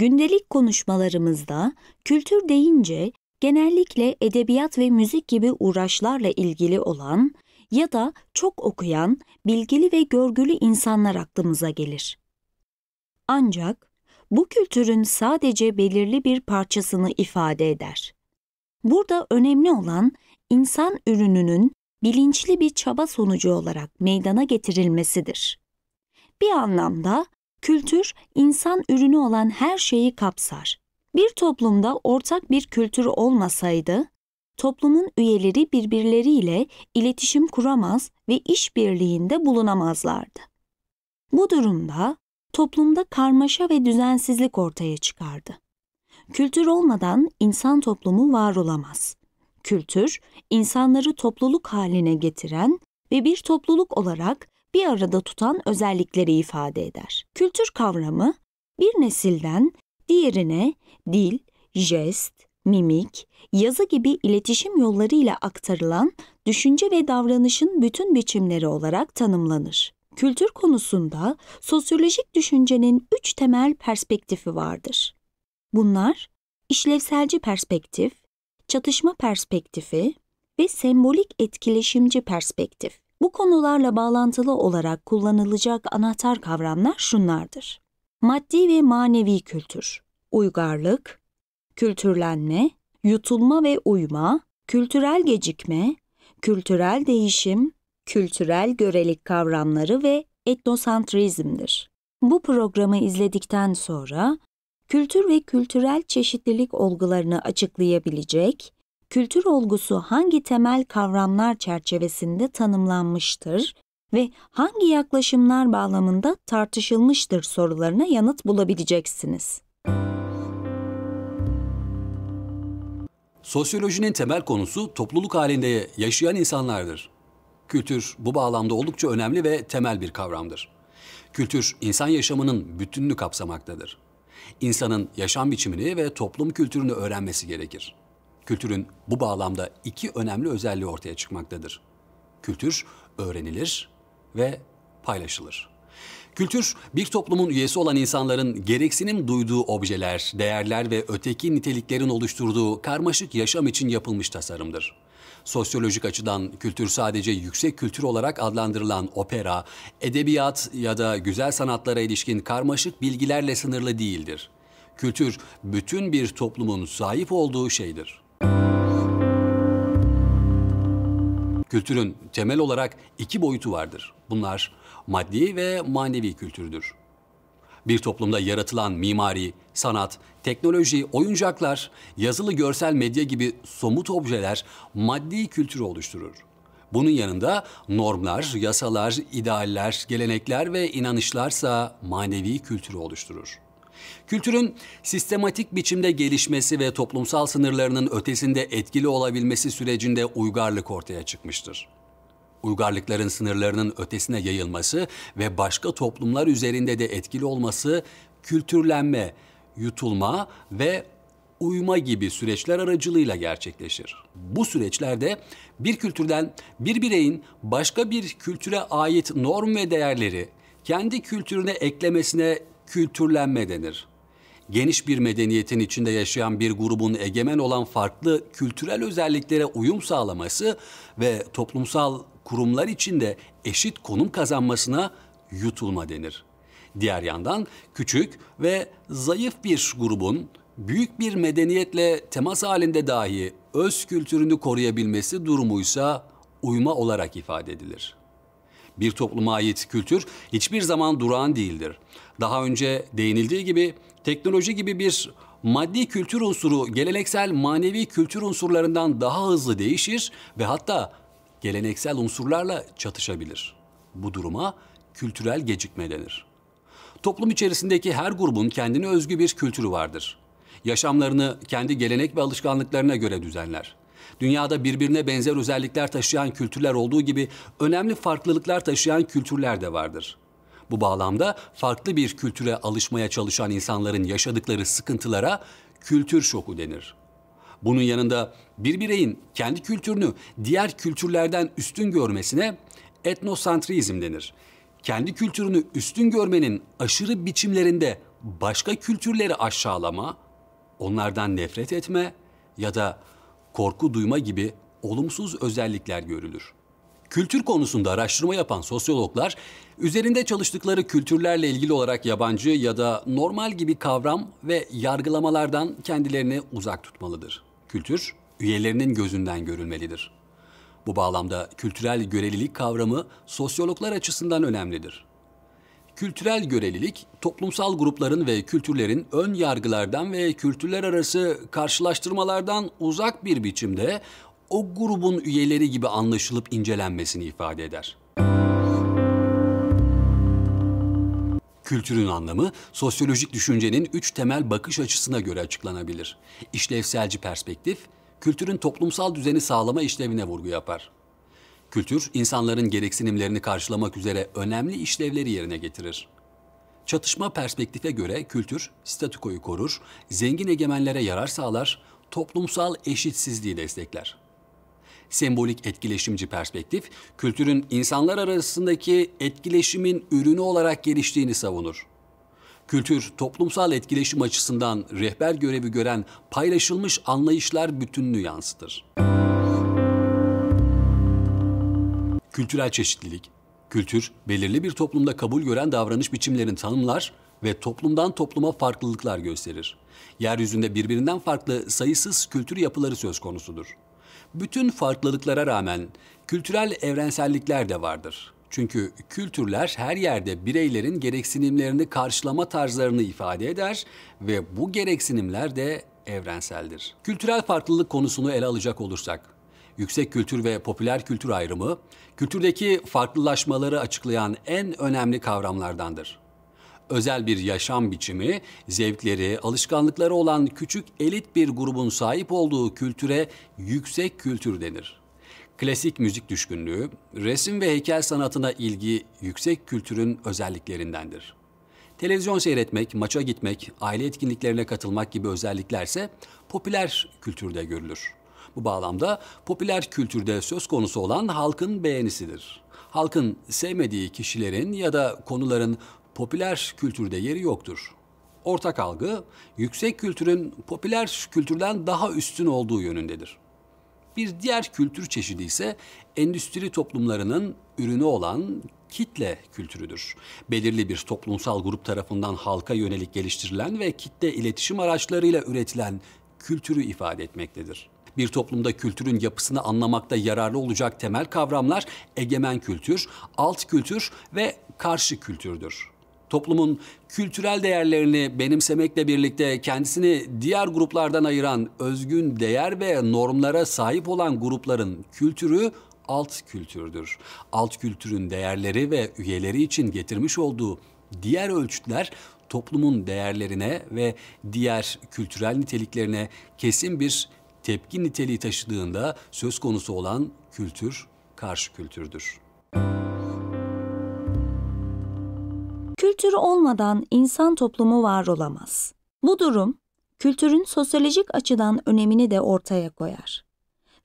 Gündelik konuşmalarımızda kültür deyince genellikle edebiyat ve müzik gibi uğraşlarla ilgili olan ya da çok okuyan, bilgili ve görgülü insanlar aklımıza gelir. Ancak bu kültürün sadece belirli bir parçasını ifade eder. Burada önemli olan insan ürününün bilinçli bir çaba sonucu olarak meydana getirilmesidir. Bir anlamda Kültür, insan ürünü olan her şeyi kapsar. Bir toplumda ortak bir kültür olmasaydı, toplumun üyeleri birbirleriyle iletişim kuramaz ve işbirliğinde bulunamazlardı. Bu durumda toplumda karmaşa ve düzensizlik ortaya çıkardı. Kültür olmadan insan toplumu var olamaz. Kültür, insanları topluluk haline getiren ve bir topluluk olarak bir arada tutan özellikleri ifade eder. Kültür kavramı bir nesilden diğerine dil, jest, mimik, yazı gibi iletişim yolları ile aktarılan düşünce ve davranışın bütün biçimleri olarak tanımlanır. Kültür konusunda sosyolojik düşüncenin üç temel perspektifi vardır. Bunlar işlevselci perspektif, çatışma perspektifi ve sembolik etkileşimci perspektif. Bu konularla bağlantılı olarak kullanılacak anahtar kavramlar şunlardır. Maddi ve manevi kültür, uygarlık, kültürlenme, yutulma ve uyma, kültürel gecikme, kültürel değişim, kültürel görelik kavramları ve etnosantrizmdir. Bu programı izledikten sonra kültür ve kültürel çeşitlilik olgularını açıklayabilecek, kültür olgusu hangi temel kavramlar çerçevesinde tanımlanmıştır ve hangi yaklaşımlar bağlamında tartışılmıştır sorularına yanıt bulabileceksiniz. Sosyolojinin temel konusu topluluk halinde yaşayan insanlardır. Kültür bu bağlamda oldukça önemli ve temel bir kavramdır. Kültür insan yaşamının bütününü kapsamaktadır. İnsanın yaşam biçimini ve toplum kültürünü öğrenmesi gerekir. Kültürün bu bağlamda iki önemli özelliği ortaya çıkmaktadır. Kültür öğrenilir ve paylaşılır. Kültür, bir toplumun üyesi olan insanların gereksinim duyduğu objeler, değerler ve öteki niteliklerin oluşturduğu karmaşık yaşam için yapılmış tasarımdır. Sosyolojik açıdan kültür sadece yüksek kültür olarak adlandırılan opera, edebiyat ya da güzel sanatlara ilişkin karmaşık bilgilerle sınırlı değildir. Kültür bütün bir toplumun sahip olduğu şeydir. kültürün temel olarak iki boyutu vardır. Bunlar maddi ve manevi kültürdür. Bir toplumda yaratılan mimari, sanat, teknoloji, oyuncaklar, yazılı görsel medya gibi somut objeler maddi kültürü oluşturur. Bunun yanında normlar, yasalar, idealler, gelenekler ve inanışlarsa manevi kültürü oluşturur. Kültürün sistematik biçimde gelişmesi ve toplumsal sınırlarının ötesinde etkili olabilmesi sürecinde uygarlık ortaya çıkmıştır. Uygarlıkların sınırlarının ötesine yayılması ve başka toplumlar üzerinde de etkili olması kültürlenme, yutulma ve uyuma gibi süreçler aracılığıyla gerçekleşir. Bu süreçlerde bir kültürden bir bireyin başka bir kültüre ait norm ve değerleri kendi kültürüne eklemesine kültürlenme denir. Geniş bir medeniyetin içinde yaşayan bir grubun egemen olan farklı kültürel özelliklere uyum sağlaması ve toplumsal kurumlar içinde eşit konum kazanmasına yutulma denir. Diğer yandan küçük ve zayıf bir grubun büyük bir medeniyetle temas halinde dahi öz kültürünü koruyabilmesi durumuysa uyma olarak ifade edilir.'' bir topluma ait kültür hiçbir zaman durağan değildir. Daha önce değinildiği gibi teknoloji gibi bir maddi kültür unsuru geleneksel manevi kültür unsurlarından daha hızlı değişir ve hatta geleneksel unsurlarla çatışabilir. Bu duruma kültürel gecikme denir. Toplum içerisindeki her grubun kendine özgü bir kültürü vardır. Yaşamlarını kendi gelenek ve alışkanlıklarına göre düzenler. Dünyada birbirine benzer özellikler taşıyan kültürler olduğu gibi önemli farklılıklar taşıyan kültürler de vardır. Bu bağlamda farklı bir kültüre alışmaya çalışan insanların yaşadıkları sıkıntılara kültür şoku denir. Bunun yanında bir bireyin kendi kültürünü diğer kültürlerden üstün görmesine etnosantrizm denir. Kendi kültürünü üstün görmenin aşırı biçimlerinde başka kültürleri aşağılama, onlardan nefret etme ya da korku duyma gibi olumsuz özellikler görülür. Kültür konusunda araştırma yapan sosyologlar, üzerinde çalıştıkları kültürlerle ilgili olarak yabancı ya da normal gibi kavram ve yargılamalardan kendilerini uzak tutmalıdır. Kültür, üyelerinin gözünden görülmelidir. Bu bağlamda kültürel görelilik kavramı sosyologlar açısından önemlidir. Kültürel görelilik, toplumsal grupların ve kültürlerin ön yargılardan ve kültürler arası karşılaştırmalardan uzak bir biçimde o grubun üyeleri gibi anlaşılıp incelenmesini ifade eder. Kültürün anlamı, sosyolojik düşüncenin üç temel bakış açısına göre açıklanabilir. İşlevselci perspektif, kültürün toplumsal düzeni sağlama işlevine vurgu yapar. Kültür, insanların gereksinimlerini karşılamak üzere önemli işlevleri yerine getirir. Çatışma perspektife göre kültür, statükoyu korur, zengin egemenlere yarar sağlar, toplumsal eşitsizliği destekler. Sembolik etkileşimci perspektif, kültürün insanlar arasındaki etkileşimin ürünü olarak geliştiğini savunur. Kültür, toplumsal etkileşim açısından rehber görevi gören paylaşılmış anlayışlar bütününü yansıtır. Kültürel çeşitlilik. Kültür, belirli bir toplumda kabul gören davranış biçimlerini tanımlar ve toplumdan topluma farklılıklar gösterir. Yeryüzünde birbirinden farklı sayısız kültür yapıları söz konusudur. Bütün farklılıklara rağmen kültürel evrensellikler de vardır. Çünkü kültürler her yerde bireylerin gereksinimlerini karşılama tarzlarını ifade eder ve bu gereksinimler de evrenseldir. Kültürel farklılık konusunu ele alacak olursak, yüksek kültür ve popüler kültür ayrımı, kültürdeki farklılaşmaları açıklayan en önemli kavramlardandır. Özel bir yaşam biçimi, zevkleri, alışkanlıkları olan küçük elit bir grubun sahip olduğu kültüre yüksek kültür denir. Klasik müzik düşkünlüğü, resim ve heykel sanatına ilgi yüksek kültürün özelliklerindendir. Televizyon seyretmek, maça gitmek, aile etkinliklerine katılmak gibi özelliklerse popüler kültürde görülür. Bu bağlamda popüler kültürde söz konusu olan halkın beğenisidir. Halkın sevmediği kişilerin ya da konuların popüler kültürde yeri yoktur. Ortak algı, yüksek kültürün popüler kültürden daha üstün olduğu yönündedir. Bir diğer kültür çeşidi ise endüstri toplumlarının ürünü olan kitle kültürüdür. Belirli bir toplumsal grup tarafından halka yönelik geliştirilen ve kitle iletişim araçlarıyla üretilen kültürü ifade etmektedir bir toplumda kültürün yapısını anlamakta yararlı olacak temel kavramlar egemen kültür, alt kültür ve karşı kültürdür. Toplumun kültürel değerlerini benimsemekle birlikte kendisini diğer gruplardan ayıran özgün değer ve normlara sahip olan grupların kültürü alt kültürdür. Alt kültürün değerleri ve üyeleri için getirmiş olduğu diğer ölçütler toplumun değerlerine ve diğer kültürel niteliklerine kesin bir tepki niteliği taşıdığında söz konusu olan kültür karşı kültürdür. Kültür olmadan insan toplumu var olamaz. Bu durum kültürün sosyolojik açıdan önemini de ortaya koyar.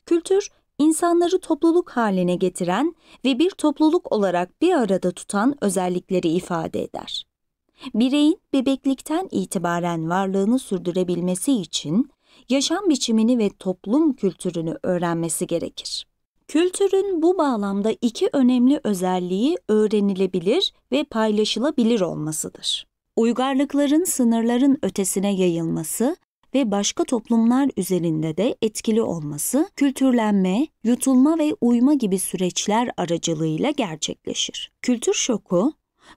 Kültür insanları topluluk haline getiren ve bir topluluk olarak bir arada tutan özellikleri ifade eder. Bireyin bebeklikten itibaren varlığını sürdürebilmesi için yaşam biçimini ve toplum kültürünü öğrenmesi gerekir. Kültürün bu bağlamda iki önemli özelliği öğrenilebilir ve paylaşılabilir olmasıdır. Uygarlıkların sınırların ötesine yayılması ve başka toplumlar üzerinde de etkili olması kültürlenme, yutulma ve uyma gibi süreçler aracılığıyla gerçekleşir. Kültür şoku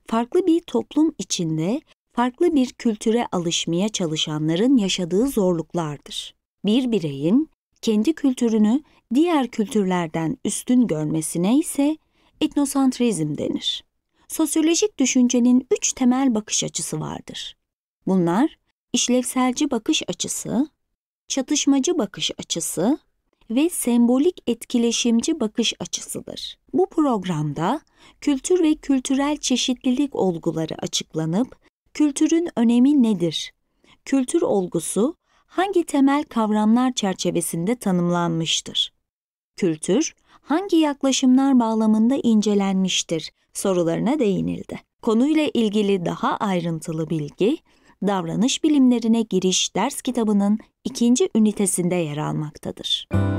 farklı bir toplum içinde farklı bir kültüre alışmaya çalışanların yaşadığı zorluklardır. Bir bireyin kendi kültürünü diğer kültürlerden üstün görmesine ise etnosantrizm denir. Sosyolojik düşüncenin üç temel bakış açısı vardır. Bunlar işlevselci bakış açısı, çatışmacı bakış açısı ve sembolik etkileşimci bakış açısıdır. Bu programda kültür ve kültürel çeşitlilik olguları açıklanıp Kültürün önemi nedir? Kültür olgusu hangi temel kavramlar çerçevesinde tanımlanmıştır? Kültür hangi yaklaşımlar bağlamında incelenmiştir sorularına değinildi. Konuyla ilgili daha ayrıntılı bilgi Davranış Bilimlerine Giriş ders kitabının ikinci ünitesinde yer almaktadır. Müzik